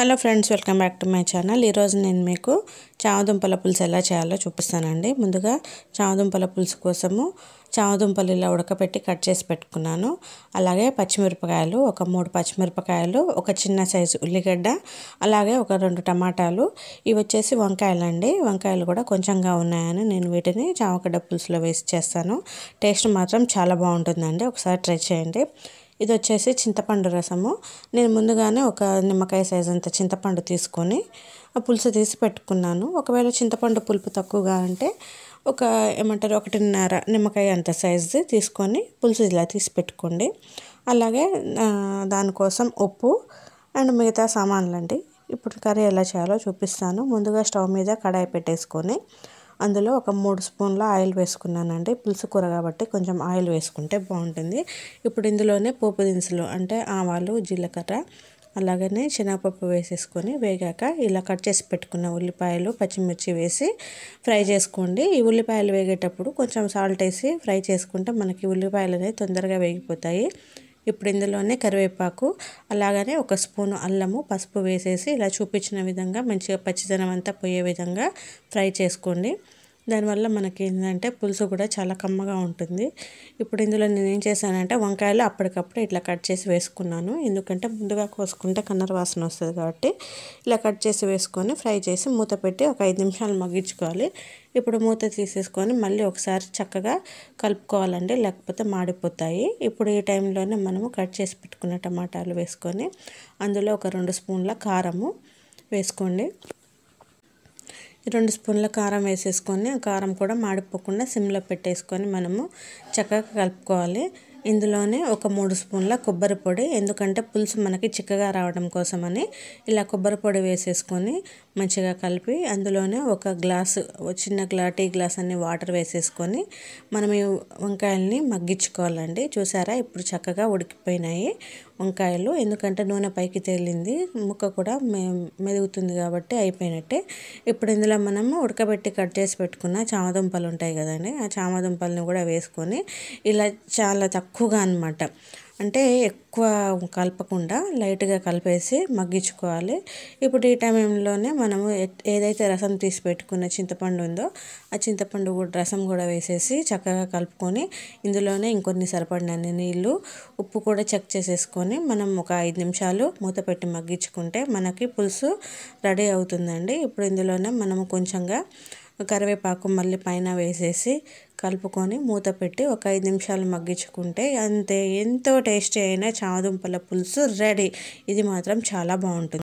hello friends welcome back to my channel ఈరోజు నేను మీకు చామదుంపల పులుసు ఎలా చేయాలో చూపిస్తానండి ముందుగా చామదుంపల పులుసు కోసము చామదుంపలు ఇలా ఉడకబెట్టి కట్ చేసి పెట్టుకున్నాను అలాగే పచ్చిమిరపకాయలు ఒక మూడు పచ్చిమిరపకాయలు ఒక చిన్న సైజు ఉల్లిగడ్డ అలాగే ఒక రెండు టమాటాలు ఇవి వచ్చేసి వంకాయలండి వంకాయలు కూడా కొంచెంగా ఉన్నాయని నేను వీటిని చామగడ్డ పులుసులో వేసి చేస్తాను టేస్ట్ మాత్రం చాలా బాగుంటుందండి ఒకసారి ట్రై చేయండి ఇది వచ్చేసి చింతపండు రసము నేను ముందుగానే ఒక నిమ్మకాయ సైజ్ అంత చింతపండు తీసుకొని ఆ పులుసు తీసి పెట్టుకున్నాను ఒకవేళ చింతపండు పులుపు తక్కువగా అంటే ఒక ఏమంటారు ఒకటిన్నర నిమ్మకాయ అంత సైజుది తీసుకొని పులుసు ఇలా తీసి పెట్టుకోండి అలాగే దానికోసం ఉప్పు అండ్ మిగతా సామాన్లు అండి ఇప్పుడు కర్రీ ఎలా చేయాలో చూపిస్తాను ముందుగా స్టవ్ మీద కడాయి పెట్టేసుకొని అందులో ఒక మూడు స్పూన్ల ఆయిల్ వేసుకున్నానండి పులుసు కూర కాబట్టి కొంచెం ఆయిల్ వేసుకుంటే బాగుంటుంది ఇప్పుడు ఇందులోనే పోపు దినుసులు అంటే ఆవాలు జీలకర్ర అలాగనే శనగపప్పు వేసేసుకొని వేగాక ఇలా కట్ చేసి పెట్టుకున్న ఉల్లిపాయలు పచ్చిమిర్చి వేసి ఫ్రై చేసుకోండి ఈ ఉల్లిపాయలు వేగేటప్పుడు కొంచెం సాల్ట్ వేసి ఫ్రై చేసుకుంటే మనకి ఉల్లిపాయలు అనేవి తొందరగా వేగిపోతాయి ఇప్పుడు ఇందులోనే కరివేపాకు అలాగనే ఒక స్పూను అల్లము పసుపు వేసేసి ఇలా చూపించిన విధంగా మంచిగా పచ్చిదనం అంతా పోయే విధంగా ఫ్రై చేసుకోండి దానివల్ల మనకి ఏంటంటే పులుసు కూడా చాలా కమ్మగా ఉంటుంది ఇప్పుడు ఇందులో నేను ఏం చేశానంటే వంకాయలు అప్పటికప్పుడు ఇట్లా కట్ చేసి వేసుకున్నాను ఎందుకంటే ముందుగా కోసుకుంటే కన్నర వాసన వస్తుంది కాబట్టి ఇలా కట్ చేసి వేసుకొని ఫ్రై చేసి మూత పెట్టి ఒక ఐదు నిమిషాలు మగ్గించుకోవాలి ఇప్పుడు మూత తీసేసుకొని మళ్ళీ ఒకసారి చక్కగా కలుపుకోవాలండి లేకపోతే మాడిపోతాయి ఇప్పుడు ఈ టైంలోనే మనము కట్ చేసి పెట్టుకున్న టమాటాలు వేసుకొని అందులో ఒక రెండు స్పూన్ల కారము వేసుకోండి రెండు స్పూన్ల కారం వేసేసుకొని ఆ కారం కూడా మాడిపోకుండా సిమ్లో పెట్టేసుకొని మనము చక్కగా కలుపుకోవాలి ఇందులోనే ఒక మూడు స్పూన్ల కొబ్బరి పొడి ఎందుకంటే పులుసు మనకి చిక్కగా రావడం కోసమని ఇలా కొబ్బరి పొడి వేసేసుకొని మంచిగా కలిపి అందులోనే ఒక గ్లాసు చిన్న గ్లా టీ గ్లాస్ అన్ని వాటర్ వేసేసుకొని మనం ఈ వంకాయల్ని మగ్గించుకోవాలండి చూసారా ఇప్పుడు చక్కగా ఉడికిపోయినాయి వంకాయలు ఎందుకంటే నూనె పైకి తేలింది ముక్క కూడా మెదుగుతుంది కాబట్టి అయిపోయినట్టే ఇప్పుడు ఇందులో మనము ఉడకబెట్టి కట్ చేసి పెట్టుకున్న చామదుంపలు ఉంటాయి కదండి ఆ చామదుంపలను కూడా వేసుకొని ఇలా చాలా తక్కువ తక్కువగా అనమాట అంటే ఎక్కువ కలపకుండా లైట్గా కలిపేసి మగ్గించుకోవాలి ఇప్పుడు ఈ టైంలోనే మనము ఏదైతే రసం తీసి పెట్టుకున్న చింతపండు ఉందో ఆ చింతపండు కూడా రసం కూడా వేసేసి చక్కగా కలుపుకొని ఇందులోనే ఇంకొన్ని సరిపడినన్ని నీళ్ళు ఉప్పు కూడా చెక్ చేసేసుకొని మనం ఒక ఐదు నిమిషాలు మూత పెట్టి మగ్గించుకుంటే మనకి పులుసు రెడీ అవుతుందండి ఇప్పుడు ఇందులోనే మనము కొంచెంగా కరివేపాకు మళ్ళీ పైన వేసేసి కలుపుకొని మూత పెట్టి ఒక ఐదు నిమిషాలు మగ్గించుకుంటే అంతే ఎంతో టేస్టీ అయినా చామదుంపల పులుసు రెడీ ఇది మాత్రం చాలా బాగుంటుంది